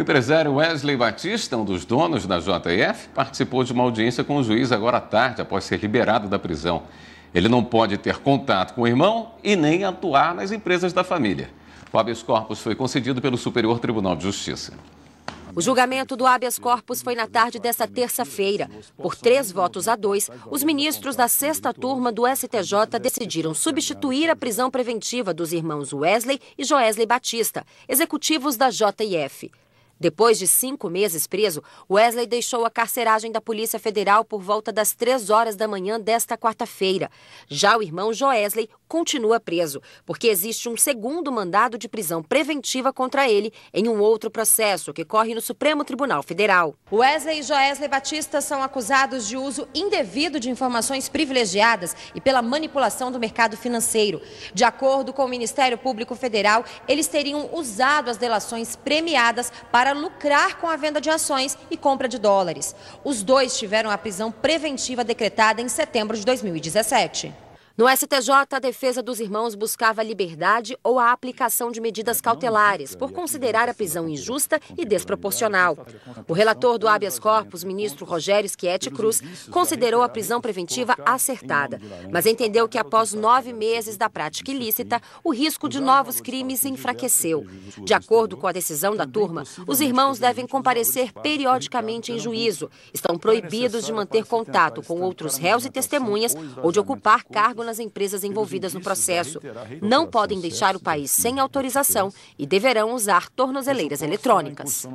O empresário Wesley Batista, um dos donos da JF, participou de uma audiência com o juiz agora à tarde, após ser liberado da prisão. Ele não pode ter contato com o irmão e nem atuar nas empresas da família. O habeas corpus foi concedido pelo Superior Tribunal de Justiça. O julgamento do habeas corpus foi na tarde desta terça-feira. Por três votos a dois, os ministros da sexta turma do STJ decidiram substituir a prisão preventiva dos irmãos Wesley e Joesley Batista, executivos da JF. Depois de cinco meses preso, Wesley deixou a carceragem da Polícia Federal por volta das três horas da manhã desta quarta-feira. Já o irmão Joesley continua preso, porque existe um segundo mandado de prisão preventiva contra ele em um outro processo que corre no Supremo Tribunal Federal. Wesley e Joesley Batista são acusados de uso indevido de informações privilegiadas e pela manipulação do mercado financeiro. De acordo com o Ministério Público Federal, eles teriam usado as delações premiadas para para lucrar com a venda de ações e compra de dólares. Os dois tiveram a prisão preventiva decretada em setembro de 2017. No STJ, a defesa dos irmãos buscava a liberdade ou a aplicação de medidas é, cautelares, por considerar a prisão injusta e desproporcional. O relator do habeas corpus, ministro Rogério Schietti Cruz, considerou a prisão preventiva acertada, mas entendeu que após nove meses da prática ilícita, o risco de novos crimes enfraqueceu. De acordo com a decisão da turma, os irmãos devem comparecer periodicamente em juízo, estão proibidos de é manter contato com outros réus e testemunhas ou de ocupar cargo na pequenas empresas envolvidas no processo. Não podem deixar o país né? sem é autorização e deverão usar tornozeleiras eletrônicas.